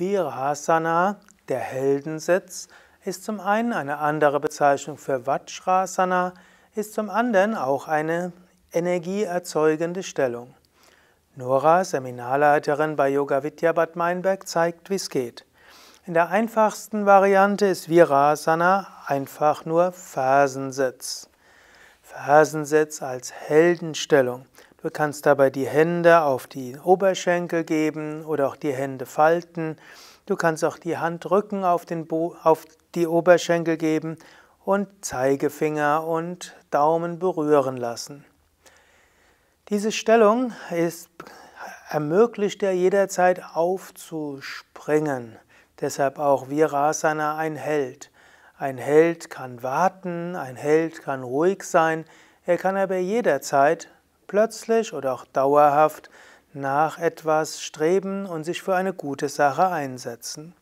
Virasana, der Heldensitz, ist zum einen eine andere Bezeichnung für Vajrasana, ist zum anderen auch eine energieerzeugende Stellung. Nora, Seminarleiterin bei Yoga Vidya Bad Meinberg, zeigt, wie es geht. In der einfachsten Variante ist Virasana einfach nur Fersensitz. Fersensitz als Heldenstellung. Du kannst dabei die Hände auf die Oberschenkel geben oder auch die Hände falten. Du kannst auch die Handrücken auf, den Bo auf die Oberschenkel geben und Zeigefinger und Daumen berühren lassen. Diese Stellung ist, ermöglicht dir jederzeit aufzuspringen. Deshalb auch Virasana ein Held. Ein Held kann warten, ein Held kann ruhig sein, er kann aber jederzeit plötzlich oder auch dauerhaft nach etwas streben und sich für eine gute Sache einsetzen.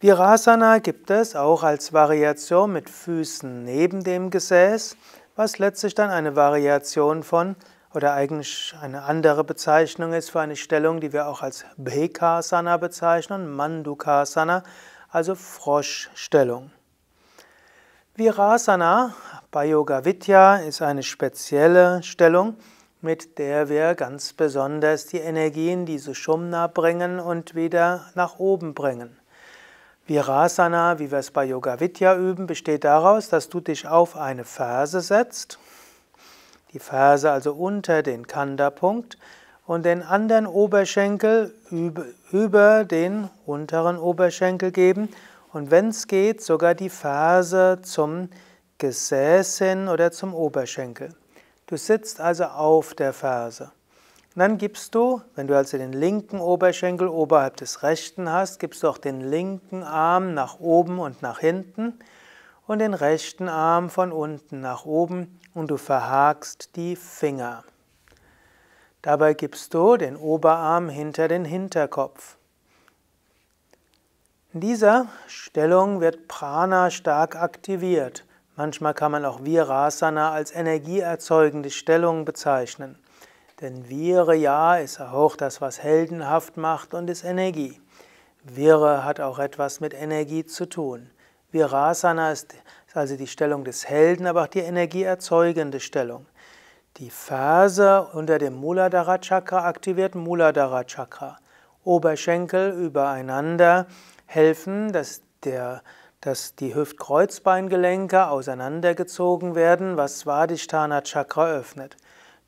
Virasana gibt es auch als Variation mit Füßen neben dem Gesäß, was letztlich dann eine Variation von oder eigentlich eine andere Bezeichnung ist für eine Stellung, die wir auch als Bhekasana bezeichnen, Mandukasana, also Froschstellung. Virasana bei Yoga Vidya ist eine spezielle Stellung, mit der wir ganz besonders die Energien, die Sushumna bringen und wieder nach oben bringen. Virasana, wie wir es bei Yoga Vidya üben, besteht daraus, dass du dich auf eine Ferse setzt, die Ferse also unter den Kanda-Punkt und den anderen Oberschenkel über, über den unteren Oberschenkel geben und wenn es geht, sogar die Ferse zum Gesäß hin oder zum Oberschenkel. Du sitzt also auf der Ferse. Und dann gibst du, wenn du also den linken Oberschenkel oberhalb des rechten hast, gibst du auch den linken Arm nach oben und nach hinten und den rechten Arm von unten nach oben und du verhakst die Finger. Dabei gibst du den Oberarm hinter den Hinterkopf. In dieser Stellung wird Prana stark aktiviert. Manchmal kann man auch Virasana als energieerzeugende Stellung bezeichnen. Denn Virya ist auch das, was heldenhaft macht und ist Energie. Vire hat auch etwas mit Energie zu tun. Virasana ist also die Stellung des Helden, aber auch die energieerzeugende Stellung. Die Ferse unter dem Muladhara Chakra aktiviert Muladhara Chakra. Oberschenkel übereinander helfen, dass, der, dass die Hüftkreuzbeingelenke auseinandergezogen werden, was Svadhisthana Chakra öffnet.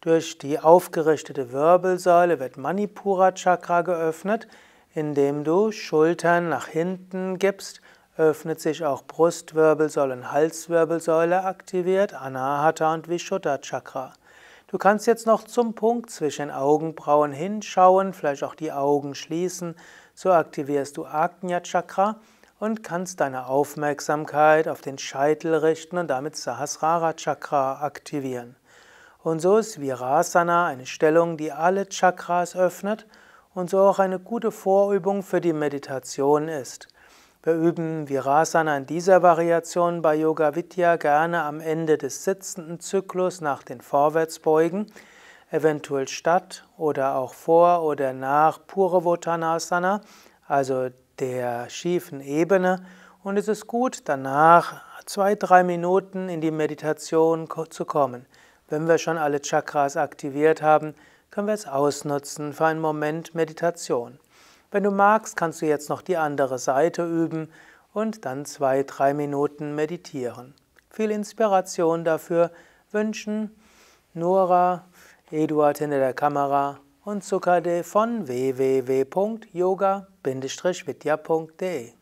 Durch die aufgerichtete Wirbelsäule wird Manipura Chakra geöffnet. Indem du Schultern nach hinten gibst, öffnet sich auch Brustwirbelsäule und Halswirbelsäule aktiviert, Anahata und Vishuddha Chakra. Du kannst jetzt noch zum Punkt zwischen Augenbrauen hinschauen, vielleicht auch die Augen schließen, so aktivierst du Agnya Chakra und kannst deine Aufmerksamkeit auf den Scheitel richten und damit Sahasrara Chakra aktivieren. Und so ist Virasana eine Stellung, die alle Chakras öffnet und so auch eine gute Vorübung für die Meditation ist. Wir üben Virasana in dieser Variation bei Yoga Vidya gerne am Ende des sitzenden Zyklus nach den Vorwärtsbeugen eventuell statt oder auch vor oder nach Puravotanasana, also der schiefen Ebene. Und es ist gut, danach zwei, drei Minuten in die Meditation zu kommen. Wenn wir schon alle Chakras aktiviert haben, können wir es ausnutzen für einen Moment Meditation. Wenn du magst, kannst du jetzt noch die andere Seite üben und dann zwei, drei Minuten meditieren. Viel Inspiration dafür wünschen Nora, Eduard hinter der Kamera und Zuckerde von www.yoga-vidya.de